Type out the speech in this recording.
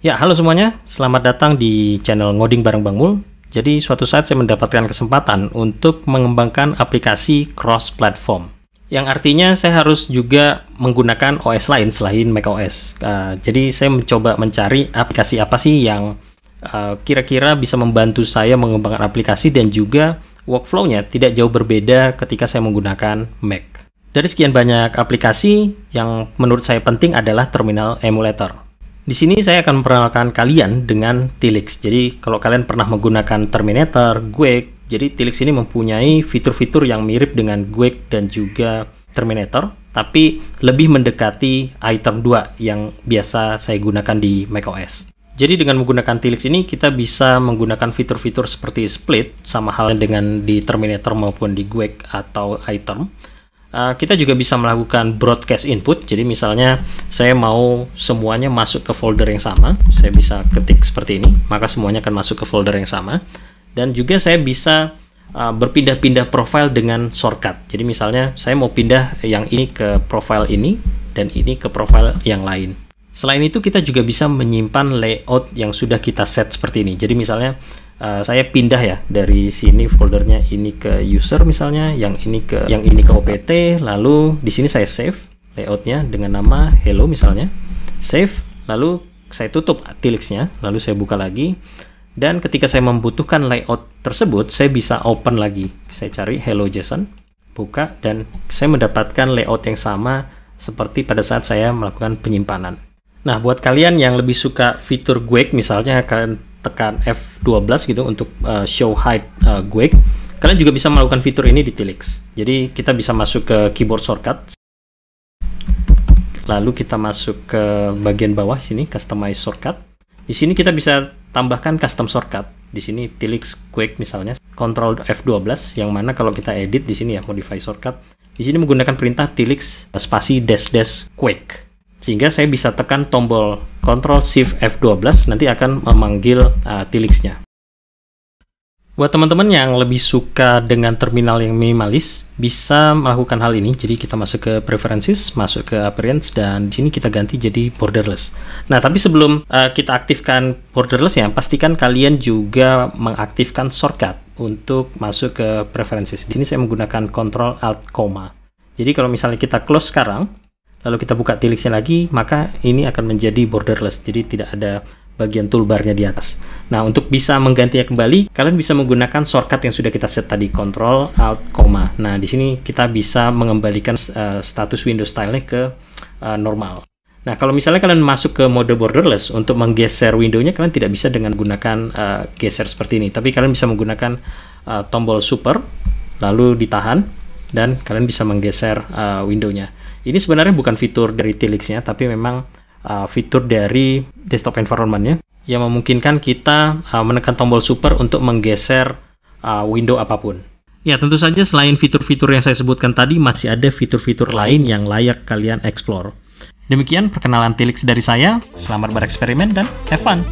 Ya, halo semuanya. Selamat datang di channel Ngoding bareng Bang Mul. Jadi, suatu saat saya mendapatkan kesempatan untuk mengembangkan aplikasi cross platform. Yang artinya saya harus juga menggunakan OS lain selain macOS. Uh, eh, jadi, saya mencoba mencari aplikasi apa sih yang eh, kira-kira uh, bisa membantu saya mengembangkan aplikasi dan juga workflow-nya tidak jauh berbeda ketika saya menggunakan Mac. Dari sekian banyak aplikasi, yang menurut saya penting adalah terminal emulator. Di sini saya akan memperkenalkan kalian dengan Tilix. Jadi kalau kalian pernah menggunakan Terminator, Quake, jadi Tilix ini mempunyai fitur-fitur yang mirip dengan Quake dan juga Terminator, tapi lebih mendekati item 2 yang biasa saya gunakan di macOS. Jadi dengan menggunakan Tilix ini kita bisa menggunakan fitur-fitur seperti split sama halnya dengan di Terminator maupun di Quake atau item Eh, kita juga bisa melakukan broadcast input. Jadi misalnya saya mau semuanya masuk ke folder yang sama, saya bisa ketik seperti ini, maka semuanya akan masuk ke folder yang sama. Dan juga saya bisa eh, berpindah-pindah profile dengan shortcut. Jadi misalnya saya mau pindah yang ini ke profile ini dan ini ke profile yang lain. Selain itu kita juga bisa menyimpan layout yang sudah kita set seperti ini. Jadi misalnya uh, saya pindah ya dari sini foldernya ini ke user misalnya, yang ini ke yang ini ke OPT, lalu di sini saya save layoutnya dengan nama hello misalnya, save, lalu saya tutup tilixnya, lalu saya buka lagi, dan ketika saya membutuhkan layout tersebut, saya bisa open lagi. Saya cari hello JSON, buka, dan saya mendapatkan layout yang sama seperti pada saat saya melakukan penyimpanan. Nah, buat kalian yang lebih suka fitur Gwek misalnya, akan tekan F12 gitu untuk uh, show hide uh, Gwig. Kalian juga bisa melakukan fitur ini di Tilix. Jadi kita bisa masuk ke keyboard shortcut. Lalu kita masuk ke bagian bawah sini customize shortcut. Di sini kita bisa tambahkan custom shortcut. Di sini Tilix quick misalnya, Control F12 yang mana kalau kita edit di sini ya modify shortcut. Di sini menggunakan perintah Tilix spasi dash dash quick sehingga saya bisa tekan tombol Ctrl Shift F12 nanti akan memanggil uh, Tilixnya. Buat teman-teman yang lebih suka dengan terminal yang minimalis, bisa melakukan hal ini. Jadi kita masuk ke preferences, masuk ke appearance, dan di sini kita ganti jadi borderless. Nah, tapi sebelum uh, kita aktifkan borderless ya, pastikan kalian juga mengaktifkan shortcut untuk masuk ke preferences. Di sini saya menggunakan Ctrl Alt, Koma. Jadi kalau misalnya kita close sekarang, lalu kita buka tilixnya lagi, maka ini akan menjadi borderless, jadi tidak ada bagian toolbarnya di atas. Nah, untuk bisa menggantinya kembali, kalian bisa menggunakan shortcut yang sudah kita set tadi, Control Alt, koma. Nah, di sini kita bisa mengembalikan uh, status window style-nya ke uh, normal. Nah, kalau misalnya kalian masuk ke mode borderless untuk menggeser windownya, kalian tidak bisa dengan menggunakan uh, geser seperti ini. Tapi kalian bisa menggunakan uh, tombol super, lalu ditahan, dan kalian bisa menggeser uh, windownya. Ini sebenarnya bukan fitur dari Tilix-nya, tapi memang uh, fitur dari desktop environment-nya yang memungkinkan kita uh, menekan tombol super untuk menggeser uh, window apapun. Ya tentu saja selain fitur-fitur yang saya sebutkan tadi masih ada fitur-fitur lain yang layak kalian explore. Demikian perkenalan Tilix dari saya. Selamat bereksperimen dan have fun!